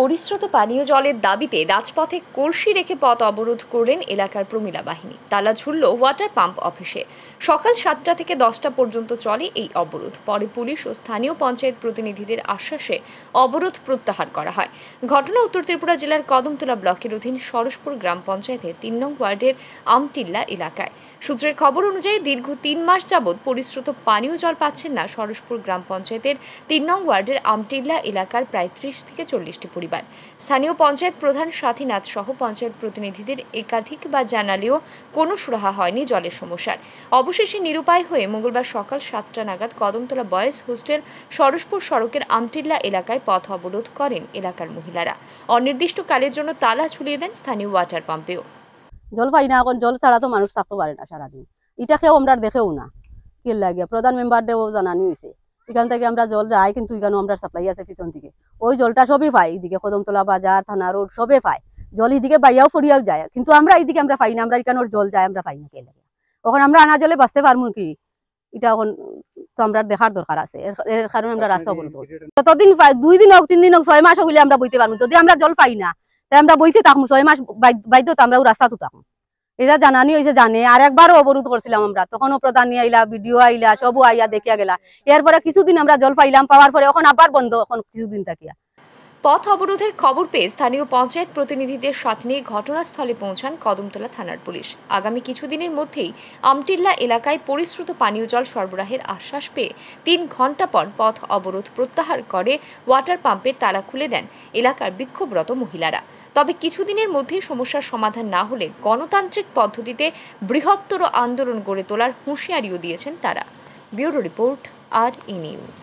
পরিশ্রুত পানীয় জলের দাবিতে রাজপথে কলসি রেখে পথ অবরোধ করলেন এলাকার প্রমিলা বাহিনী তালা ঝুলল ওয়াটার পাম্প অফিসে সকাল সাতটা থেকে দশটা পর্যন্ত চলে এই অবরোধ পরে পুলিশ ও স্থানীয় পঞ্চায়েত প্রতিনিধিদের আশ্বাসে অবরোধ প্রত্যাহার করা হয় ঘটনা উত্তর ত্রিপুরা জেলার কদমতলা ব্লকের অধীন সরসপুর গ্রাম পঞ্চায়েতের তিন নং ওয়ার্ডের আমটিল্লা এলাকায় সূত্রের খবর অনুযায়ী দীর্ঘ তিন মাস যাবৎ পরিশ্রুত পানীয় জল পাচ্ছেন না সরসপুর গ্রাম পঞ্চায়েতের তিন নং ওয়ার্ডের আমটিল্লা এলাকার প্রায় ত্রিশ থেকে চল্লিশটি পরিবার পরিবার স্থানীয় পঞ্চায়েত প্রধান সাথীনাথ সহ পঞ্চায়েত প্রতিনিধিদের একাধিক বা জানালেও কোনো সুরাহা হয়নি জলের সমস্যার অবশেষে নিরুপায় হয়ে মঙ্গলবার সকাল সাতটা নাগাদ কদমতলা বয়েজ হোস্টেল সরসপুর সড়কের আমটিল্লা এলাকায় পথ অবরোধ করেন এলাকার মহিলারা অনির্দিষ্টকালের জন্য তালা ঝুলিয়ে দেন স্থানীয় ওয়াটার পাম্পেও জল পাই না এখন জল ছাড়া তো মানুষ থাকতে পারে না সারাদিন এটা খেয়েও আমরা দেখেও না কে লাগে প্রধান মেম্বারদেরও জানানি হয়েছে এখান থেকে আমরা জল যাই কিন্তু এখানেও আমরা সাপ্লাই আছে পিছন থেকে ওই জলটা সবই পাই এদিকে কদমতলা বাজার থানা রোড সবে পাই জল এদিকে বাইয়াও ফরিয়াও যায় কিন্তু আমরা এইদিকে আমরা পাই না আমরা এখানে জল যায় আমরা পাই না কে লাগে ওখানে আমরা আনা জলে বাঁচতে পারবো কি এটা এখন তো আমরা দেখার দরকার আছে এর কারণে আমরা রাস্তা বলবো যতদিন দুই দিন হোক তিন দিন হোক ছয় মাস হইলে আমরা বইতে পারবো যদি আমরা জল পাই না তাই আমরা বইতে থাকবো ছয় মাস বাধ্য তো আমরা রাস্তা তো থাকবো এটা জানানি হয়েছে জানে আর একবারও অবরোধ করছিলাম আমরা তখনও প্রধান নিয়ে আইলা ভিডিও আইলা সবও আইয়া দেখিয়া গেলা এরপরে কিছুদিন আমরা জল পাইলাম পাওয়ার পরে এখন আবার বন্ধ এখন কিছুদিন থাকিয়া পথ অবরোধের খবর পেয়ে স্থানীয় পঞ্চায়েত প্রতিনিধিদের সাথে নিয়ে ঘটনাস্থলে পৌঁছান কদমতলা থানার পুলিশ আগামী কিছুদিনের মধ্যেই আমটিল্লা এলাকায় পরিশ্রুত পানীয় জল সরবরাহের আশ্বাস পেয়ে তিন ঘন্টা পর পথ অবরোধ প্রত্যাহার করে ওয়াটার পাম্পের তারা খুলে দেন এলাকার বিক্ষোভরত মহিলারা তবে কিছুদিনের মধ্যে সমস্যার সমাধান না হলে গণতান্ত্রিক পদ্ধতিতে বৃহত্তর আন্দোলন গড়ে তোলার হুঁশিয়ারিও দিয়েছেন তারা ব্যুরো রিপোর্ট আর ই নিউজ